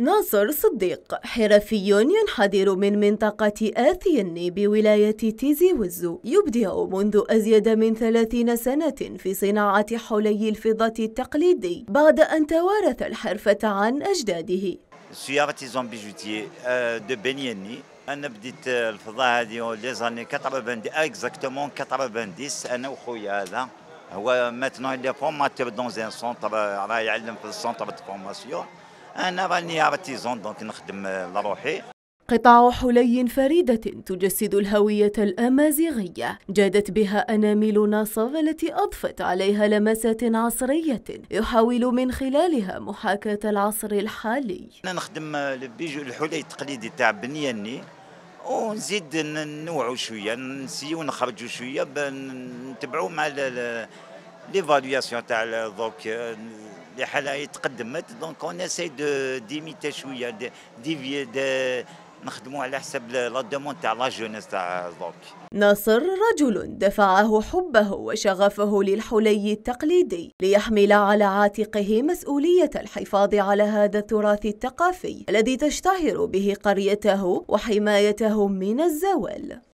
ناصر صديق حرفي ينحدر من منطقة آثين بولاية تيزي وزو يبدع منذ أزيد من ثلاثين سنة في صناعة حلي الفضة التقليدي بعد أن توارث الحرفة عن أجداده آه، انا بديت الفضاء هذه لي زاني 90 اكزاكتومون 90 انا وخويا هذا هو ماتنو لي فورماتور دون زان سونتر راه يعلم في السونتر دو فورماسيون انا راني ارتيزون دونك نخدم آه، لروحي قطع حلي فريدة تجسد الهوية الأمازيغية جادت بها أنامل ناصف التي أضفت عليها لمسات عصرية يحاول من خلالها محاكاة العصر الحالي أنا نخدم البيجو آه، الحلي التقليدي تاع بنياني ونزيد نوعوا شوية نسيو نخرجوا شوية نتبعوا مع ليفالياسيون تاع دوك آه، اللي حالها تقدمت دونك اون اساي دو ديميتي شويه ديفي دي نخدموا على حسب لا دوموند تاع لا جونيس تاع دونك ناصر رجل دفعه حبه وشغفه للحلي التقليدي ليحمل على عاتقه مسؤولية الحفاظ على هذا التراث الثقافي الذي تشتهر به قريته وحمايته من الزوال